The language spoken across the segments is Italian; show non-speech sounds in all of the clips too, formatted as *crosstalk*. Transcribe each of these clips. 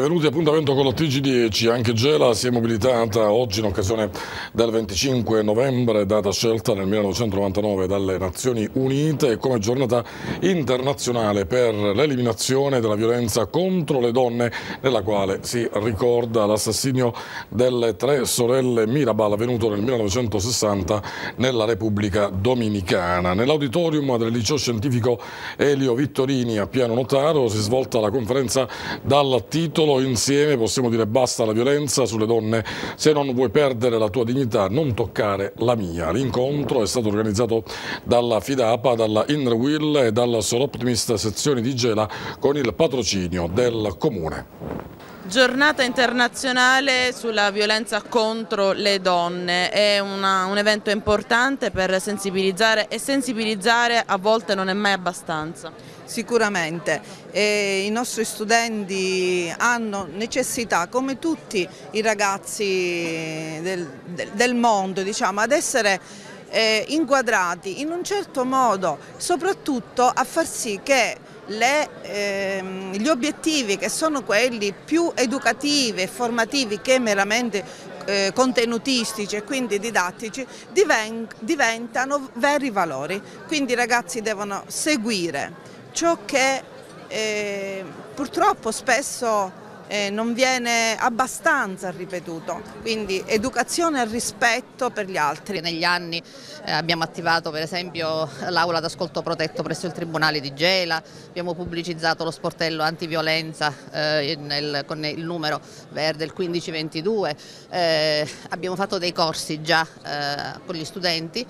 Benvenuti appuntamento con la TG10, anche Gela si è mobilitata oggi in occasione del 25 novembre, data scelta nel 1999 dalle Nazioni Unite come giornata internazionale per l'eliminazione della violenza contro le donne, nella quale si ricorda l'assassinio delle tre sorelle Mirabal avvenuto nel 1960 nella Repubblica Dominicana. Nell'auditorium del liceo scientifico Elio Vittorini a Piano Notaro si è svolta la conferenza dal titolo solo insieme possiamo dire basta alla violenza sulle donne, se non vuoi perdere la tua dignità non toccare la mia. L'incontro è stato organizzato dalla Fidapa, dalla Inner e dalla Soloptimist sezione di Gela con il patrocinio del Comune. Giornata internazionale sulla violenza contro le donne, è una, un evento importante per sensibilizzare e sensibilizzare a volte non è mai abbastanza. Sicuramente, e i nostri studenti hanno necessità, come tutti i ragazzi del, del mondo, diciamo, ad essere eh, inquadrati in un certo modo, soprattutto a far sì che le, ehm, gli obiettivi che sono quelli più educativi e formativi che meramente eh, contenutistici e quindi didattici diventano veri valori. Quindi i ragazzi devono seguire ciò che eh, purtroppo spesso eh, non viene abbastanza ripetuto, quindi educazione al rispetto per gli altri. Negli anni eh, abbiamo attivato per esempio l'aula d'ascolto protetto presso il Tribunale di Gela, abbiamo pubblicizzato lo sportello antiviolenza eh, nel, con il numero verde il 1522, eh, abbiamo fatto dei corsi già eh, con gli studenti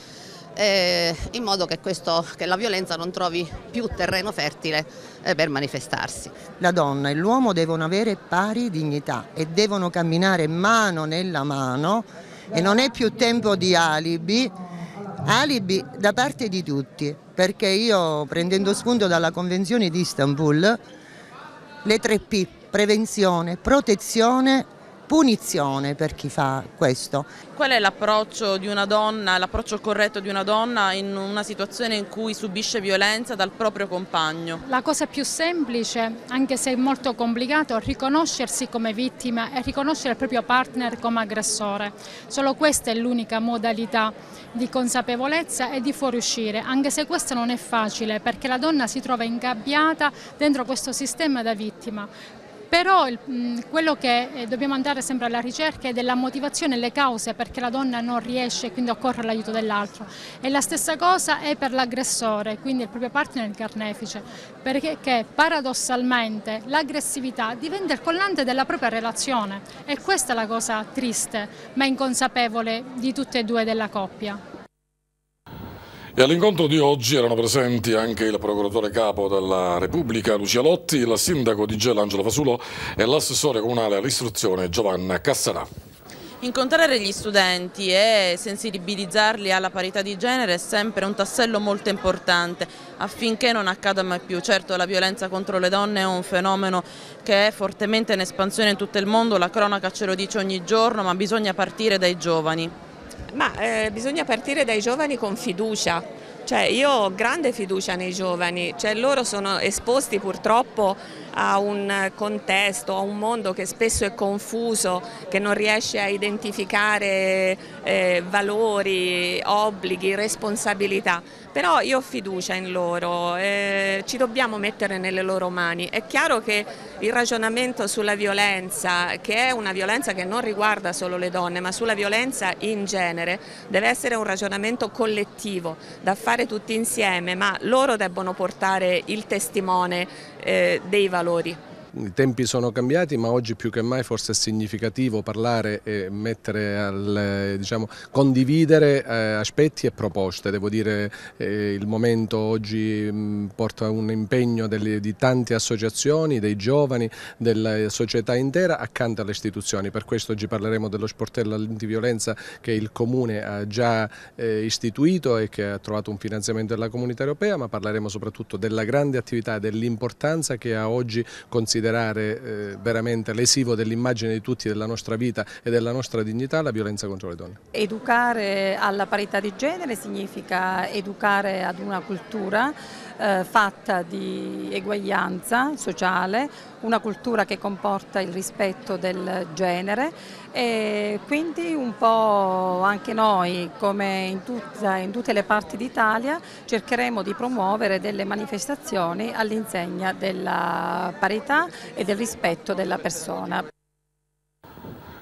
eh, in modo che, questo, che, la violenza non trovi più terreno fertile eh, per manifestarsi. La donna e l'uomo devono avere pari dignità e devono camminare mano nella mano e non è più tempo di alibi, alibi da parte di tutti, perché io prendendo spunto dalla Convenzione di Istanbul, le tre P, prevenzione, protezione punizione per chi fa questo. Qual è l'approccio corretto di una donna in una situazione in cui subisce violenza dal proprio compagno? La cosa più semplice, anche se molto complicata, è riconoscersi come vittima e riconoscere il proprio partner come aggressore. Solo questa è l'unica modalità di consapevolezza e di fuoriuscire, anche se questo non è facile perché la donna si trova ingabbiata dentro questo sistema da vittima però mh, quello che eh, dobbiamo andare sempre alla ricerca è della motivazione e le cause perché la donna non riesce e quindi occorre l'aiuto dell'altro e la stessa cosa è per l'aggressore, quindi il proprio partner il carnefice, perché paradossalmente l'aggressività diventa il collante della propria relazione e questa è la cosa triste ma inconsapevole di tutte e due della coppia. E all'incontro di oggi erano presenti anche il procuratore capo della Repubblica Lucia Lotti, il sindaco di Gela Angelo Fasulo e l'assessore comunale all'istruzione Giovanna Cassarà. Incontrare gli studenti e sensibilizzarli alla parità di genere è sempre un tassello molto importante affinché non accada mai più. Certo la violenza contro le donne è un fenomeno che è fortemente in espansione in tutto il mondo, la cronaca ce lo dice ogni giorno, ma bisogna partire dai giovani. Ma eh, bisogna partire dai giovani con fiducia, cioè io ho grande fiducia nei giovani, cioè loro sono esposti purtroppo a un contesto, a un mondo che spesso è confuso, che non riesce a identificare eh, valori, obblighi, responsabilità però io ho fiducia in loro, eh, ci dobbiamo mettere nelle loro mani. È chiaro che il ragionamento sulla violenza, che è una violenza che non riguarda solo le donne, ma sulla violenza in genere, deve essere un ragionamento collettivo da fare tutti insieme, ma loro debbono portare il testimone eh, dei valori. I tempi sono cambiati ma oggi più che mai forse è significativo parlare e al, diciamo, condividere eh, aspetti e proposte. Devo dire eh, il momento oggi mh, mm, porta un impegno delle, di tante associazioni, dei giovani, della società intera accanto alle istituzioni. Per questo oggi parleremo dello sportello antiviolenza che il Comune ha già eh, istituito e che ha trovato un finanziamento della comunità europea, ma parleremo soprattutto della grande attività e dell'importanza che ha oggi considerato considerare eh, veramente lesivo dell'immagine di tutti, della nostra vita e della nostra dignità la violenza contro le donne. Educare alla parità di genere significa educare ad una cultura eh, fatta di eguaglianza sociale, una cultura che comporta il rispetto del genere e quindi un po' anche noi come in, tutta, in tutte le parti d'Italia cercheremo di promuovere delle manifestazioni all'insegna della parità e del rispetto della persona.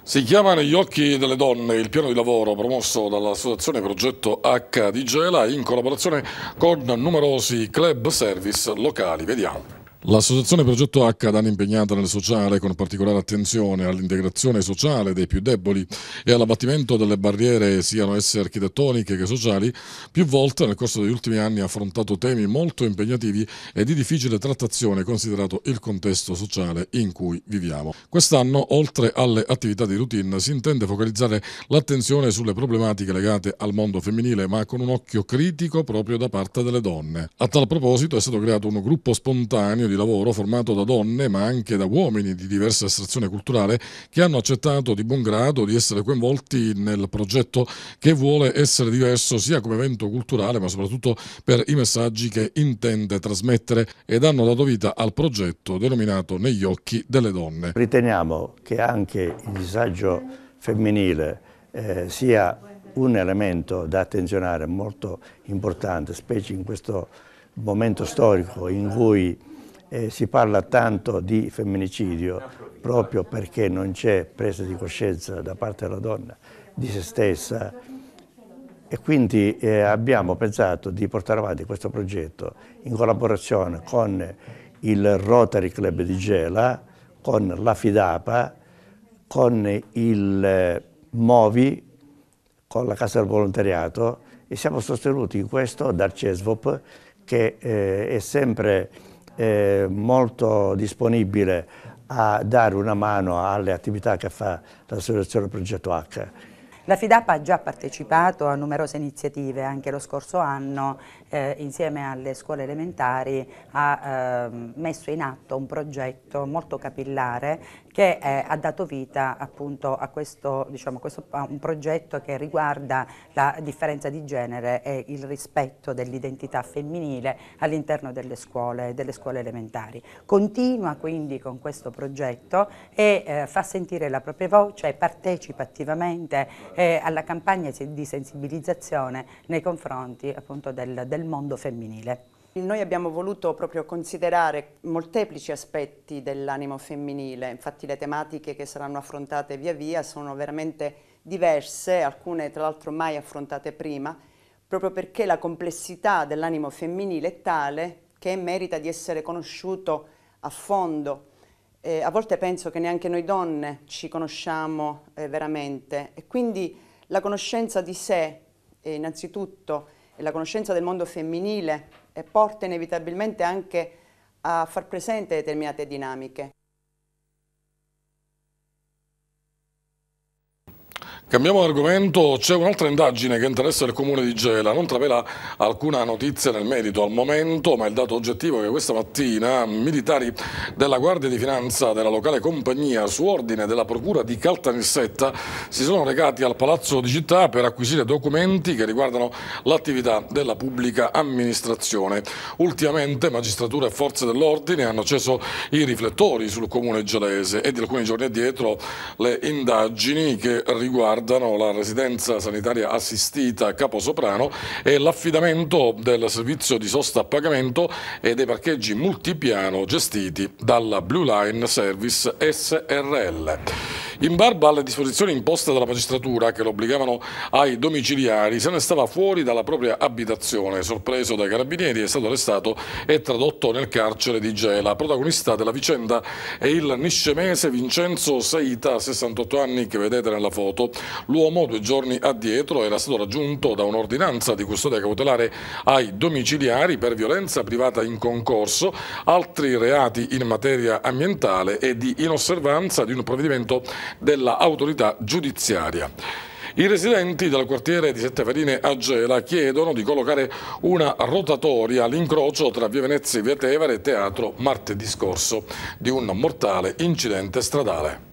Si chiama Negli occhi delle donne il piano di lavoro promosso dall'associazione Progetto H di Gela in collaborazione con numerosi club service locali. Vediamo. L'associazione Progetto H, da anni impegnata nel sociale con particolare attenzione all'integrazione sociale dei più deboli e all'abbattimento delle barriere siano esse architettoniche che sociali, più volte nel corso degli ultimi anni ha affrontato temi molto impegnativi e di difficile trattazione considerato il contesto sociale in cui viviamo. Quest'anno, oltre alle attività di routine, si intende focalizzare l'attenzione sulle problematiche legate al mondo femminile, ma con un occhio critico proprio da parte delle donne. A tal proposito è stato creato un gruppo spontaneo di di lavoro formato da donne ma anche da uomini di diversa estrazione culturale che hanno accettato di buon grado di essere coinvolti nel progetto che vuole essere diverso sia come evento culturale ma soprattutto per i messaggi che intende trasmettere ed hanno dato vita al progetto denominato Negli occhi delle donne. Riteniamo che anche il disagio femminile eh, sia un elemento da attenzionare molto importante, specie in questo momento storico in cui eh, si parla tanto di femminicidio proprio perché non c'è presa di coscienza da parte della donna di se stessa e quindi eh, abbiamo pensato di portare avanti questo progetto in collaborazione con il Rotary Club di Gela, con la Fidapa, con il eh, Movi, con la Casa del Volontariato e siamo sostenuti in questo dal CESVOP che eh, è sempre eh, molto disponibile a dare una mano alle attività che fa l'associazione Progetto H. La FIDAP ha già partecipato a numerose iniziative anche lo scorso anno eh, insieme alle scuole elementari ha eh, messo in atto un progetto molto capillare che eh, ha dato vita appunto a questo, diciamo, questo un progetto che riguarda la differenza di genere e il rispetto dell'identità femminile all'interno delle scuole, delle scuole elementari. Continua quindi con questo progetto e eh, fa sentire la propria voce, e partecipa attivamente eh, alla campagna di sensibilizzazione nei confronti appunto del, del del mondo femminile. Noi abbiamo voluto proprio considerare molteplici aspetti dell'animo femminile, infatti le tematiche che saranno affrontate via via sono veramente diverse, alcune tra l'altro mai affrontate prima, proprio perché la complessità dell'animo femminile è tale che merita di essere conosciuto a fondo. Eh, a volte penso che neanche noi donne ci conosciamo eh, veramente e quindi la conoscenza di sé, eh, innanzitutto, e la conoscenza del mondo femminile porta inevitabilmente anche a far presente determinate dinamiche. Cambiamo argomento, c'è un'altra indagine che interessa il comune di Gela, non travela alcuna notizia nel merito al momento, ma il dato oggettivo è che questa mattina militari della Guardia di Finanza della locale compagnia su ordine della Procura di Caltanissetta si sono recati al Palazzo di Città per acquisire documenti che riguardano l'attività della pubblica amministrazione. Ultimamente magistratura e forze dell'ordine hanno acceso i riflettori sul comune gelese e di alcuni giorni addietro le indagini che riguardano riguardano la residenza sanitaria assistita Caposoprano e l'affidamento del servizio di sosta a pagamento e dei parcheggi multipiano gestiti dalla Blue Line Service SRL. In barba alle disposizioni imposte dalla magistratura che lo obbligavano ai domiciliari, se ne stava fuori dalla propria abitazione. Sorpreso dai carabinieri è stato arrestato e tradotto nel carcere di Gela. Protagonista della vicenda è il niscemese Vincenzo Saita, 68 anni che vedete nella foto. L'uomo due giorni addietro era stato raggiunto da un'ordinanza di custodia cautelare ai domiciliari per violenza privata in concorso, altri reati in materia ambientale e di inosservanza di un provvedimento dell'autorità giudiziaria. I residenti del quartiere di Setteferine a Gela chiedono di collocare una rotatoria all'incrocio tra via Venezia e via Tevere e teatro martedì scorso di un mortale incidente stradale.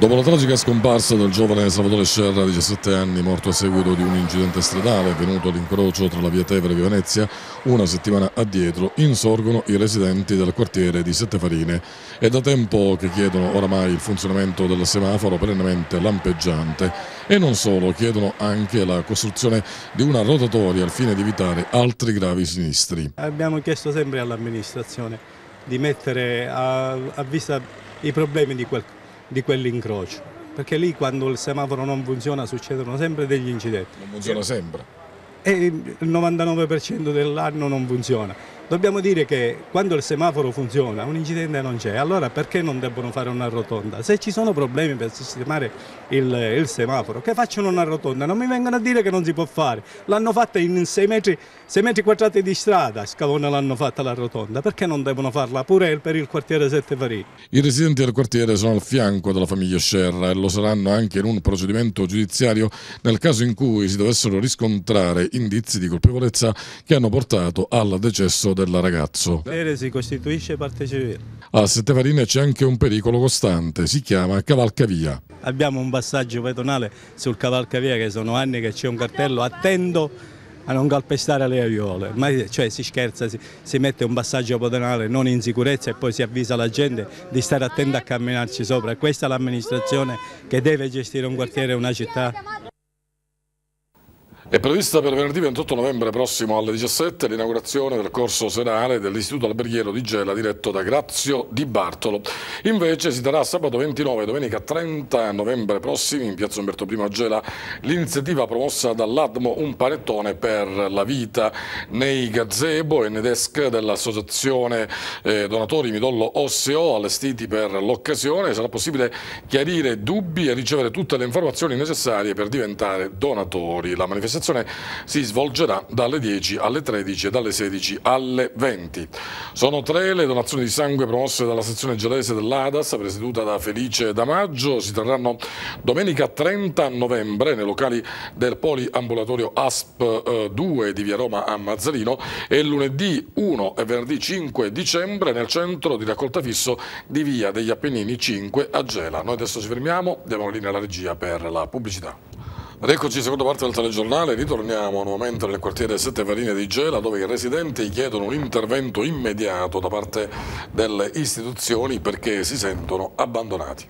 Dopo la tragica scomparsa del giovane Salvatore Scerra, 17 anni, morto a seguito di un incidente stradale avvenuto all'incrocio tra la via Tevere e via Venezia, una settimana addietro insorgono i residenti del quartiere di Sette Farine e da tempo che chiedono oramai il funzionamento del semaforo perennemente lampeggiante e non solo, chiedono anche la costruzione di una rotatoria al fine di evitare altri gravi sinistri. Abbiamo chiesto sempre all'amministrazione di mettere a, a vista i problemi di quel di quell'incrocio, perché lì quando il semaforo non funziona succedono sempre degli incidenti. Non funziona sempre? E il 99% dell'anno non funziona. Dobbiamo dire che quando il semaforo funziona un incidente non c'è, allora perché non debbono fare una rotonda? Se ci sono problemi per sistemare il, il semaforo, che facciano una rotonda? Non mi vengono a dire che non si può fare. L'hanno fatta in 6 metri, metri quadrati di strada, Scavone l'hanno fatta la rotonda, perché non devono farla pure per il quartiere Sette Farini? I residenti del quartiere sono al fianco della famiglia Scerra e lo saranno anche in un procedimento giudiziario nel caso in cui si dovessero riscontrare indizi di colpevolezza che hanno portato al decesso del del ragazzo. Bene, si costituisce parte civile. A ah, Settevarine c'è anche un pericolo costante, si chiama cavalcavia. Abbiamo un passaggio pedonale sul cavalcavia che sono anni che c'è un cartello, attendo a non calpestare le aiuole, ma cioè, si scherza, si, si, mette un passaggio pedonale non in sicurezza e poi si avvisa la gente di stare attenta a camminarci sopra. Questa è l'amministrazione che deve gestire un quartiere, una città è prevista per venerdì 28 novembre prossimo alle 17 l'inaugurazione del corso serale dell'Istituto Alberghiero di Gela diretto da Grazio Di Bartolo. Invece si darà sabato 29 e domenica 30 novembre prossimi in piazza Umberto I a Gela l'iniziativa promossa dall'Admo Un panettone per la vita nei gazebo e nei desk dell'associazione eh, Donatori Midollo Osseo allestiti per l'occasione. Sarà possibile chiarire dubbi e ricevere tutte le informazioni necessarie per diventare donatori. La manifestazione manifestazione si svolgerà dalle 10 alle 13 e dalle 16 alle 20. Sono tre le donazioni di sangue promosse dalla sezione gelese dell'ADAS, presieduta da Felice Damaggio. Si terranno domenica 30 novembre nei locali del poliambulatorio ASP 2 eh, di Via Roma a Mazzarino e lunedì 1 e venerdì 5 dicembre nel centro di raccolta fisso di Via degli Appennini 5 a Gela. Noi adesso ci fermiamo, diamo la linea alla regia per la pubblicità. Eccoci, seconda parte del telegiornale, ritorniamo nuovamente nel quartiere Sette Varine di Gela dove i residenti chiedono un intervento immediato da parte delle istituzioni perché si sentono abbandonati.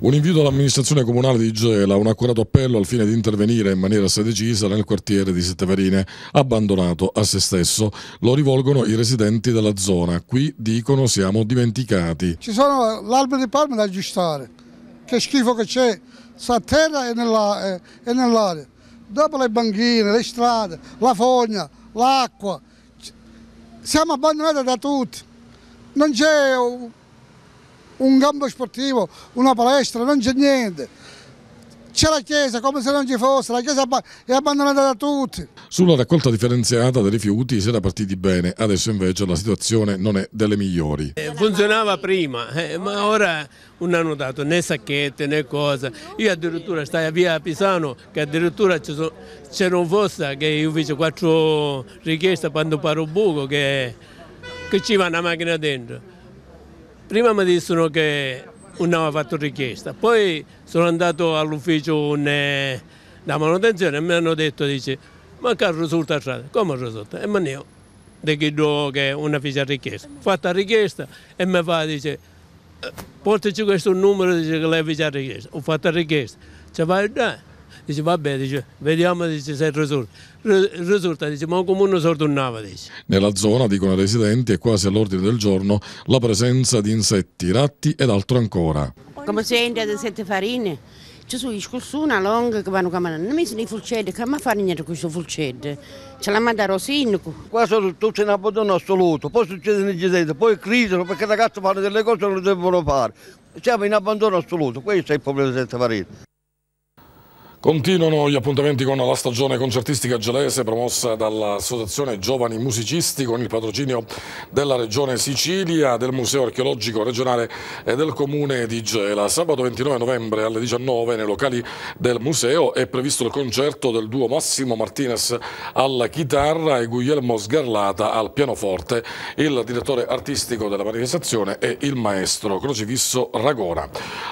Un invito all'amministrazione comunale di Gela, un accurato appello al fine di intervenire in maniera decisa nel quartiere di Setteverine, abbandonato a se stesso. Lo rivolgono i residenti della zona. Qui dicono siamo dimenticati. Ci sono l'albero di palme da aggiustare. Che schifo che c'è sta a terra e nell'aria. Dopo le banchine, le strade, la fogna, l'acqua, siamo abbandonati da tutti. Non c'è un campo sportivo, una palestra, non c'è niente c'è la Chiesa come se non ci fosse, la Chiesa è abbandonata da tutti. Sulla raccolta differenziata dei rifiuti si era partiti bene, adesso invece la situazione non è delle migliori. Eh, funzionava prima, eh, ma ora non hanno dato né sacchette né cosa. Io addirittura stai a via Pisano che addirittura c'era fosse che io feci quattro richieste quando paro buco che, che ci va una macchina dentro. Prima mi dissero che non aveva fatto richiesta. Poi sono andato all'ufficio eh, della manutenzione e mi hanno detto, dice, ma che risulta strada? Come risulta? E mi ho di chi che una fissa richiesta. Fatta richiesta e mi fa, dice, eh, portaci questo numero dice, che lei fece richiesta. Ho fatto richiesta. Ci vai, dai. Eh, dice vabbè, dice, vediamo dice, se risulta. Risulta, dice, ma un comune si ordinava. Dice. Nella zona, dicono i residenti, è quasi all'ordine del giorno la presenza di insetti, ratti ed altro ancora. Come si entra da sette farine? Ci sono discussioni long che vanno a camminare. Non mi sono i fulcelli, che mi fanno niente questo fulcello? Ce l'ha mandato sindaco. Qua sono tutti in abbandono assoluto, poi succede l'incidente, poi crisano perché i ragazzi fanno delle cose che non devono fare. Siamo in abbandono assoluto, questo è il problema di Sette Farine. Continuano gli appuntamenti con la stagione concertistica gelese promossa dall'Associazione Giovani Musicisti con il patrocinio della Regione Sicilia, del Museo Archeologico Regionale e del Comune di Gela. Sabato 29 novembre alle 19 nei locali del museo è previsto il concerto del duo Massimo Martinez alla chitarra e Guglielmo Sgarlata al pianoforte. Il direttore artistico della manifestazione è il maestro Crocifisso Ragona.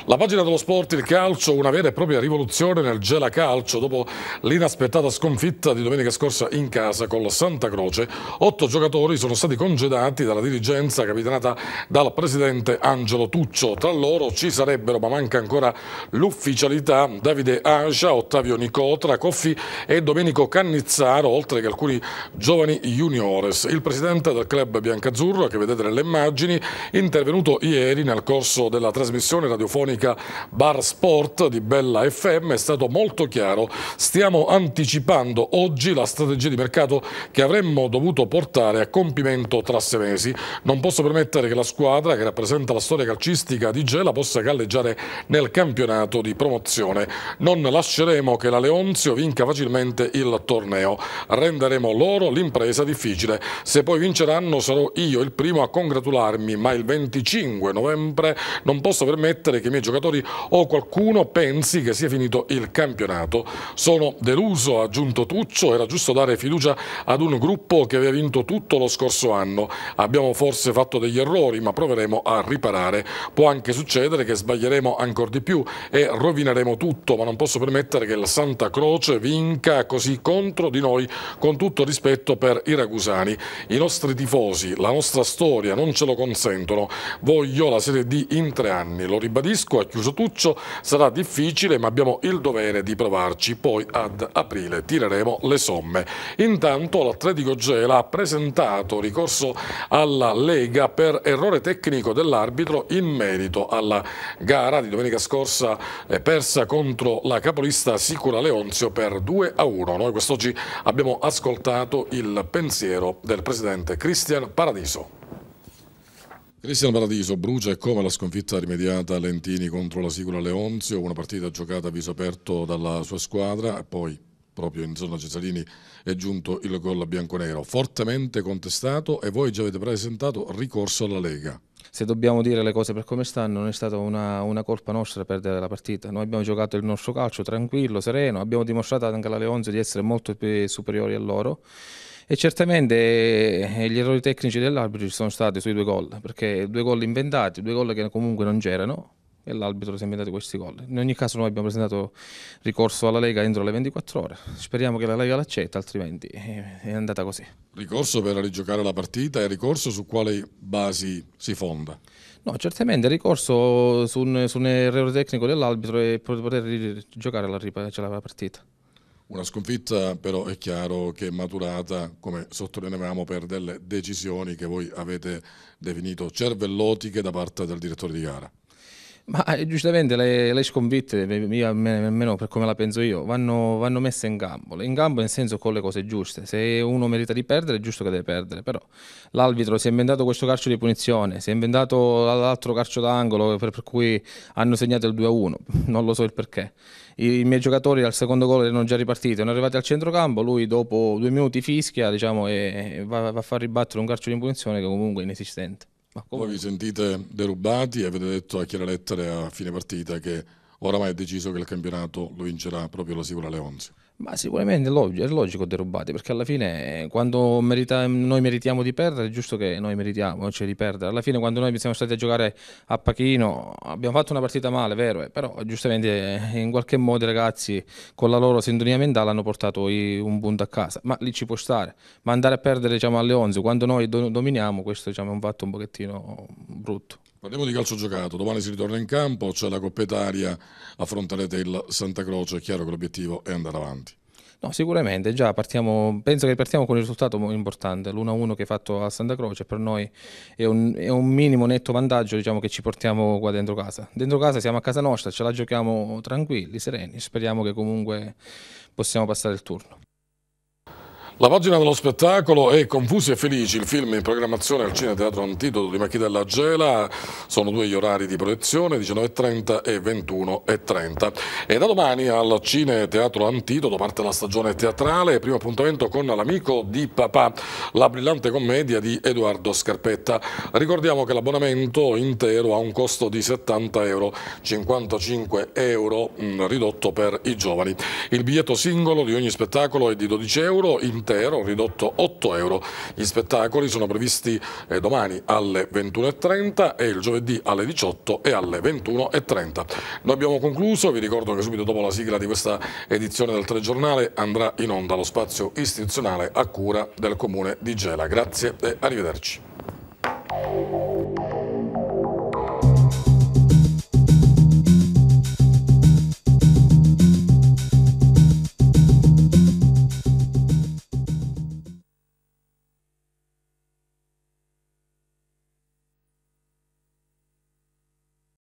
La pagina dello sport, il calcio, una vera e propria rivoluzione nel gelo della calcio dopo l'inaspettata sconfitta di domenica scorsa in casa con la Santa Croce. Otto giocatori sono stati congedati dalla dirigenza capitanata dal presidente Angelo Tuccio. Tra loro ci sarebbero, ma manca ancora l'ufficialità, Davide Asia, Ottavio Nicotra, Coffi e Domenico Cannizzaro, oltre che alcuni giovani juniores. Il presidente del club biancazzurro, che vedete nelle immagini, intervenuto ieri nel corso della trasmissione radiofonica Bar Sport di Bella FM, è stato molto molto chiaro, stiamo anticipando oggi la strategia di mercato che avremmo dovuto portare a compimento tra sei mesi. Non posso permettere che la squadra che rappresenta la storia calcistica di Gela possa galleggiare nel campionato di promozione. Non lasceremo che la Leonzio vinca facilmente il torneo. Renderemo loro l'impresa difficile. Se poi vinceranno sarò io il primo a congratularmi, ma il 25 novembre non posso permettere che i miei giocatori o qualcuno pensi che sia finito il campionato campionato. Sono deluso, ha aggiunto Tuccio, era giusto dare fiducia ad un gruppo che aveva vinto tutto lo scorso anno. Abbiamo forse fatto degli errori, ma proveremo a riparare. Può anche succedere che sbaglieremo ancora di più e rovineremo tutto, ma non posso permettere che la Santa Croce vinca così contro di noi con tutto rispetto per i ragusani. I nostri tifosi, la nostra storia non ce lo consentono. Voglio la Serie D in tre anni, lo ribadisco, ha chiuso Tuccio, sarà difficile ma abbiamo il dovere di di provarci, poi ad aprile tireremo le somme. Intanto l'Atletico Gela ha presentato ricorso alla Lega per errore tecnico dell'arbitro in merito alla gara di domenica scorsa eh, persa contro la capolista Sicura Leonzio per 2 a 1. Noi quest'oggi abbiamo ascoltato il pensiero del presidente Cristian Paradiso. Cristiano Paradiso brucia e come la sconfitta rimediata a Lentini contro la Sicula Leonzio, una partita giocata a viso aperto dalla sua squadra e poi proprio in zona Cesarini è giunto il gol bianconero, fortemente contestato e voi già avete presentato ricorso alla Lega. Se dobbiamo dire le cose per come stanno, non è stata una, una colpa nostra perdere la partita. Noi abbiamo giocato il nostro calcio tranquillo, sereno, abbiamo dimostrato anche alla Leonzio di essere molto più superiori a loro e certamente eh, gli errori tecnici dell'arbitro ci sono stati sui due gol, perché due gol inventati, due gol che comunque non c'erano, e l'arbitro si è inventato questi gol. In ogni caso noi abbiamo presentato ricorso alla Lega entro le 24 ore, speriamo che la Lega l'accetta, altrimenti eh, è andata così. Ricorso per rigiocare la partita e ricorso su quali basi si fonda? No, certamente il ricorso su un, su un errore tecnico dell'arbitro e per poter rigiocare la, cioè la partita. Una sconfitta però è chiaro che è maturata, come sottolineavamo, per delle decisioni che voi avete definito cervellotiche da parte del direttore di gara. Ma eh, giustamente le, le sconfitte, eh, io almeno, per come la penso io, vanno, vanno, messe in gambo. In gambo nel senso con le cose giuste. Se uno merita di perdere, è giusto che deve perdere. Però l'arbitro si è inventato questo calcio di punizione, si è inventato l'altro calcio d'angolo per, per, cui hanno segnato il 2-1. *laughs* Non lo so il perché. I, I, miei giocatori al secondo gol erano già ripartiti, erano arrivati al centrocampo, lui dopo due minuti fischia diciamo, e, e va, va a far ribattere un calcio di punizione che comunque è inesistente. Voi vi sentite derubati e avete detto a chiare lettere a fine partita che oramai è deciso che il campionato lo vincerà proprio la Sicura Leonzi. Ma sicuramente è logico, è logico derubate, perché alla fine eh, quando merita, noi meritiamo di perdere, è giusto che noi meritiamo cioè, di perdere. Alla fine quando noi siamo stati a giocare a Pachino abbiamo fatto una partita male, vero, eh, però giustamente eh, in qualche modo i ragazzi con la loro sintonia mentale hanno portato un punto a casa, ma lì ci può stare. Ma andare a perdere diciamo, alle 11 quando noi dominiamo, questo diciamo, è un fatto un pochettino brutto. Parliamo di calcio giocato, domani si ritorna in campo, c'è cioè la Coppa Italia, frontalete il Santa Croce, è chiaro che l'obiettivo è andare avanti. No, sicuramente, già partiamo, penso che partiamo con un risultato importante, l'1-1 che hai fatto a Santa Croce per noi è un, è un minimo netto vantaggio diciamo, che ci portiamo qua dentro casa. Dentro casa siamo a casa nostra, ce la giochiamo tranquilli, sereni, speriamo che comunque possiamo passare il turno. La pagina dello spettacolo è Confusi e Felici, il film in programmazione al Cine Teatro Antidoto di della Gela. Sono due gli orari di proiezione, 19.30 e 21.30. E da domani al Cine Teatro Antidoto parte la stagione teatrale, primo appuntamento con l'amico di papà, la brillante commedia di Edoardo Scarpetta. Ricordiamo che l'abbonamento intero ha un costo di 70 euro, 55 euro mm, ridotto per i giovani. Il biglietto singolo di ogni spettacolo è di 12 euro, intero intero ridotto 8 euro. Gli spettacoli sono previsti eh, domani alle 21.30 e il giovedì alle 18 e alle 21.30. Noi abbiamo concluso, vi ricordo che subito dopo la sigla di questa edizione del telegiornale andrà in onda lo spazio istituzionale a cura del Comune di Gela. Grazie e arrivederci.